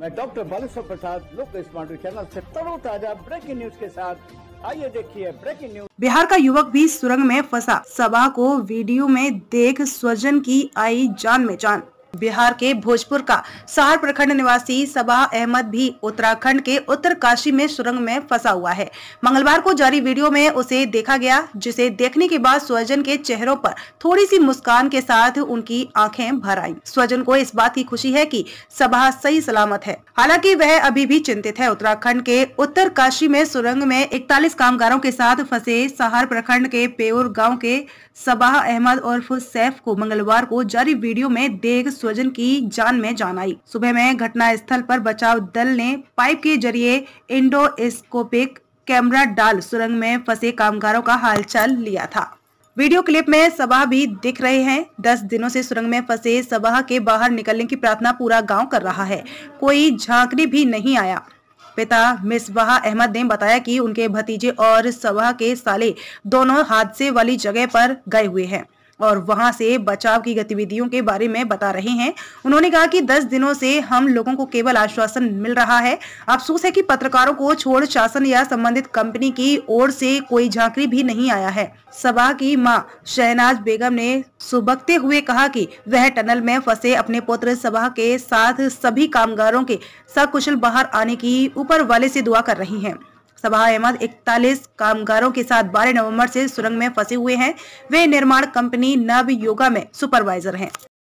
मैं डॉक्टर बालेश्वर प्रसाद लोक smart channel से ताजा ब्रेकिंग न्यूज के साथ आइए देखिए ब्रेकिंग न्यूज बिहार का युवक भी सुरंग में फंसा सभा को वीडियो में देख स्वजन की आई जान में जान बिहार के भोजपुर का सहार प्रखंड निवासी सबा अहमद भी उत्तराखंड के उत्तर काशी में सुरंग में फंसा हुआ है मंगलवार को जारी वीडियो में उसे देखा गया जिसे देखने के बाद स्वजन के चेहरों पर थोड़ी सी मुस्कान के साथ उनकी आंखें भर आई स्वजन को इस बात की खुशी है कि सबा सही सलामत है हालांकि वह अभी भी चिंतित है उत्तराखंड के उत्तर काशी में सुरंग में इकतालीस कामगारों के साथ फंसे सहार प्रखंड के पेयर गाँव के सबाह अहमद और सैफ को मंगलवार को जारी वीडियो में देख स्वजन की जान में जान आई सुबह में घटना स्थल पर बचाव दल ने पाइप के जरिए इंडोस्कोपिक कैमरा डाल सुरंग में फंसे कामगारों का हालचाल लिया था वीडियो क्लिप में सभा भी दिख रहे हैं दस दिनों से सुरंग में फंसे सभा के बाहर निकलने की प्रार्थना पूरा गांव कर रहा है कोई झांकने भी नहीं आया पिता मिसबाह अहमद ने बताया कि उनके भतीजे और सभा के साले दोनों हादसे वाली जगह पर गए हुए हैं और वहां से बचाव की गतिविधियों के बारे में बता रहे हैं उन्होंने कहा कि 10 दिनों से हम लोगों को केवल आश्वासन मिल रहा है अफसोस है कि पत्रकारों को छोड़ शासन या संबंधित कंपनी की ओर से कोई झांकरी भी नहीं आया है सभा की मां शहनाज बेगम ने सुबकते हुए कहा कि वह टनल में फंसे अपने पुत्र सभा के साथ सभी कामगारों के सकुशल बाहर आने की ऊपर वाले से दुआ कर रही हैं सभा अहमद 41 कामगारों के साथ 12 नवंबर से सुरंग में फंसे हुए हैं वे निर्माण कंपनी नव योगा में सुपरवाइजर हैं